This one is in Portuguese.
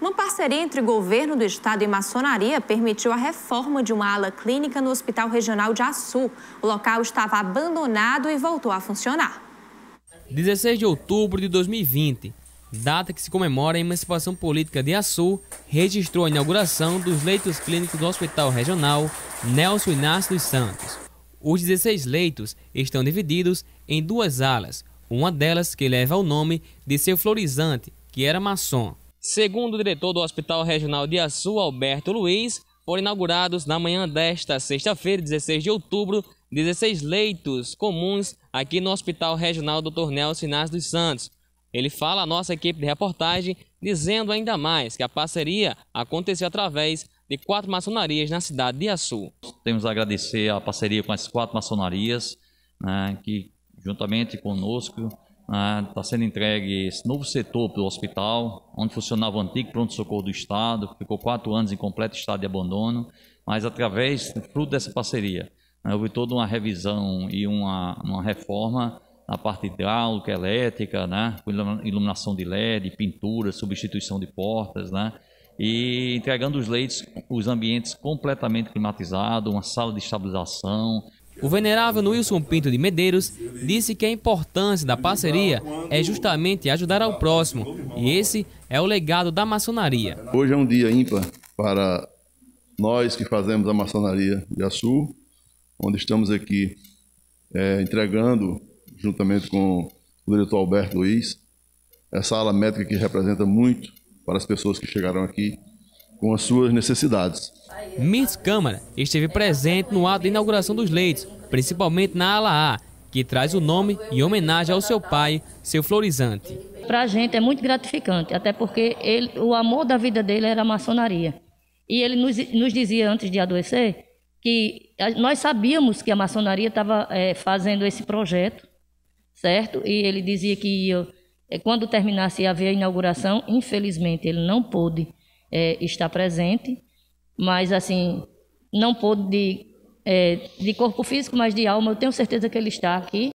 Uma parceria entre o governo do estado e maçonaria permitiu a reforma de uma ala clínica no Hospital Regional de Assu. O local estava abandonado e voltou a funcionar. 16 de outubro de 2020, data que se comemora a emancipação política de Assu, registrou a inauguração dos leitos clínicos do Hospital Regional Nelson Inácio dos Santos. Os 16 leitos estão divididos em duas alas, uma delas que leva o nome de seu florizante, que era maçom. Segundo o diretor do Hospital Regional de Açu, Alberto Luiz, foram inaugurados na manhã desta sexta-feira, 16 de outubro, 16 leitos comuns aqui no Hospital Regional do Tornel Sinais dos Santos. Ele fala à nossa equipe de reportagem, dizendo ainda mais que a parceria aconteceu através de quatro maçonarias na cidade de Açu. Temos a agradecer a parceria com as quatro maçonarias, né, que juntamente conosco Está né? sendo entregue esse novo setor para o hospital, onde funcionava o antigo pronto-socorro do Estado, ficou quatro anos em completo estado de abandono, mas através, fruto dessa parceria, né? houve toda uma revisão e uma, uma reforma na parte hidráulica, elétrica, né? iluminação de LED, pintura, substituição de portas, né? e entregando os leitos, os ambientes completamente climatizados, uma sala de estabilização, o venerável Wilson Pinto de Medeiros disse que a importância da parceria é justamente ajudar ao próximo, e esse é o legado da maçonaria. Hoje é um dia ímpar para nós que fazemos a maçonaria de Açu, onde estamos aqui é, entregando, juntamente com o diretor Alberto Luiz, essa ala métrica que representa muito para as pessoas que chegaram aqui com as suas necessidades. Miss Câmara esteve presente no ato de inauguração dos leitos, principalmente na ala A, que traz o nome em homenagem ao seu pai, seu Florizante. Para a gente é muito gratificante, até porque ele, o amor da vida dele era a maçonaria. E ele nos, nos dizia antes de adoecer que nós sabíamos que a maçonaria estava é, fazendo esse projeto, certo? E ele dizia que ia, é, quando terminasse ia haver a inauguração, infelizmente ele não pôde é, está presente, mas assim, não pôde de, é, de corpo físico, mas de alma, eu tenho certeza que ele está aqui